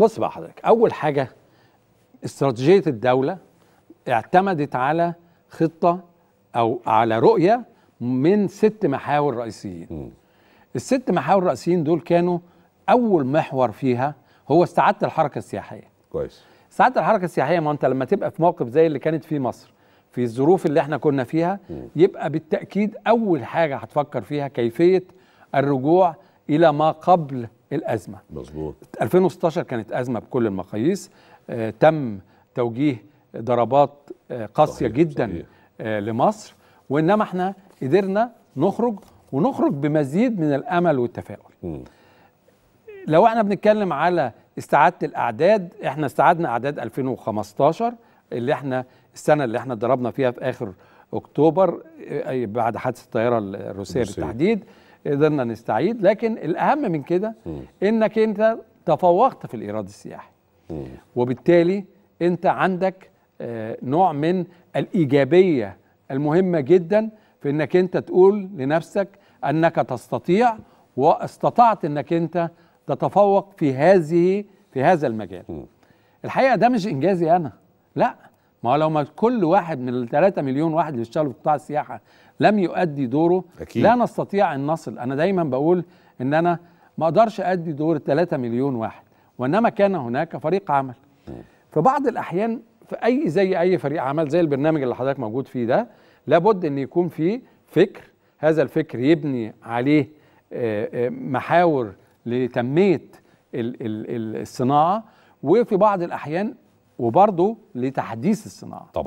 بص بقى حضرتك اول حاجه استراتيجيه الدوله اعتمدت على خطه او على رؤيه من ست محاور رئيسيين م. الست محاور الرئيسيين دول كانوا اول محور فيها هو استعاده الحركه السياحيه كويس استعاده الحركه السياحيه ما انت لما تبقى في موقف زي اللي كانت فيه مصر في الظروف اللي احنا كنا فيها م. يبقى بالتاكيد اول حاجه هتفكر فيها كيفيه الرجوع الى ما قبل الازمه مظبوط 2016 كانت ازمه بكل المقاييس آه، تم توجيه ضربات آه، قاسيه صحيح جدا صحيح. آه، لمصر وانما احنا قدرنا نخرج ونخرج بمزيد من الامل والتفاؤل م. لو احنا بنتكلم على استعاده الاعداد احنا استعدنا اعداد 2015 اللي احنا السنه اللي احنا ضربنا فيها في اخر اكتوبر بعد حادث الطياره الروسيه بالتحديد قدرنا نستعيد لكن الأهم من كده إنك أنت تفوقت في الإيراد السياحي وبالتالي أنت عندك آه، نوع من الإيجابية المهمة جدا في أنك أنت تقول لنفسك أنك تستطيع واستطعت أنك أنت تتفوق في هذه في هذا المجال الحقيقة ده مش إنجازي أنا لأ ما هو لو ما كل واحد من ال 3 مليون واحد اللي بيشتغلوا في قطاع السياحه لم يؤدي دوره أكيد. لا نستطيع ان نصل انا دايما بقول ان انا ما اقدرش ادي دور الثلاثة 3 مليون واحد وانما كان هناك فريق عمل في بعض الاحيان في اي زي اي فريق عمل زي البرنامج اللي حضرتك موجود فيه ده لابد ان يكون فيه فكر هذا الفكر يبني عليه آه، آه، محاور لتنميه الصناعه وفي بعض الاحيان وبرضه لتحديث الصناعه طبعا